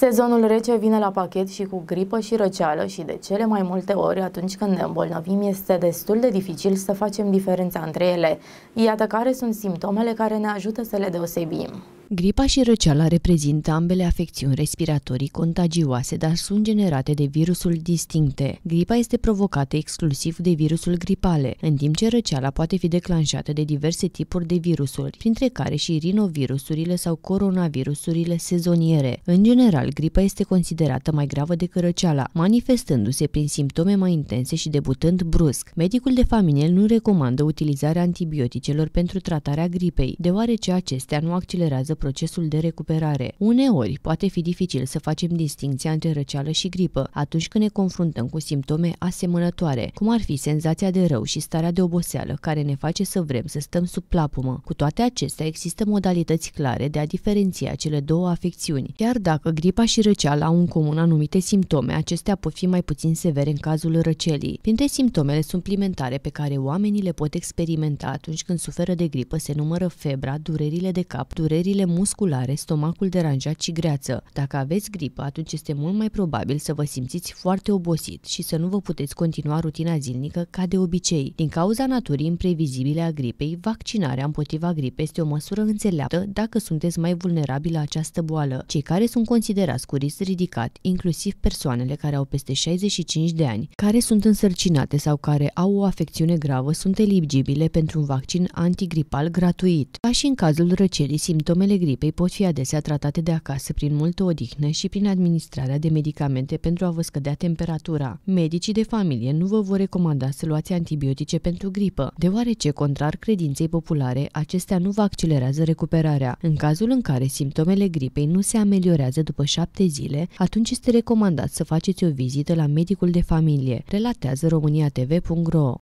Sezonul rece vine la pachet și cu gripă și răceală și de cele mai multe ori atunci când ne îmbolnăvim este destul de dificil să facem diferența între ele. Iată care sunt simptomele care ne ajută să le deosebim. Gripa și răceala reprezintă ambele afecțiuni respiratorii contagioase, dar sunt generate de virusul distincte. Gripa este provocată exclusiv de virusul gripale, în timp ce răceala poate fi declanșată de diverse tipuri de virusuri, printre care și rinovirusurile sau coronavirusurile sezoniere. În general, gripa este considerată mai gravă decât răceala, manifestându-se prin simptome mai intense și debutând brusc. Medicul de familie nu recomandă utilizarea antibioticelor pentru tratarea gripei, deoarece acestea nu accelerează procesul de recuperare. Uneori poate fi dificil să facem distinția între răceală și gripă atunci când ne confruntăm cu simptome asemănătoare, cum ar fi senzația de rău și starea de oboseală care ne face să vrem să stăm sub plapumă. Cu toate acestea, există modalități clare de a diferenția cele două afecțiuni. Chiar dacă gripa și răceala au în comun anumite simptome, acestea pot fi mai puțin severe în cazul răcelii. Printre simptomele suplimentare pe care oamenii le pot experimenta atunci când suferă de gripă se numără febra, durerile de cap, durerile musculare, stomacul deranjat și greață. Dacă aveți gripă, atunci este mult mai probabil să vă simțiți foarte obosit și să nu vă puteți continua rutina zilnică ca de obicei. Din cauza naturii imprevizibile a gripei, vaccinarea împotriva gripei este o măsură înțeleaptă dacă sunteți mai vulnerabili la această boală. Cei care sunt considerați cu risc ridicat, inclusiv persoanele care au peste 65 de ani, care sunt însărcinate sau care au o afecțiune gravă, sunt eligibile pentru un vaccin antigripal gratuit. Ca și în cazul răcelii, simptomele gripei pot fi adesea tratate de acasă prin multă odihnă și prin administrarea de medicamente pentru a vă scădea temperatura. Medicii de familie nu vă vor recomanda să luați antibiotice pentru gripă, deoarece, contrar credinței populare, acestea nu vă accelerează recuperarea. În cazul în care simptomele gripei nu se ameliorează după șapte zile, atunci este recomandat să faceți o vizită la medicul de familie, relatează TV.RO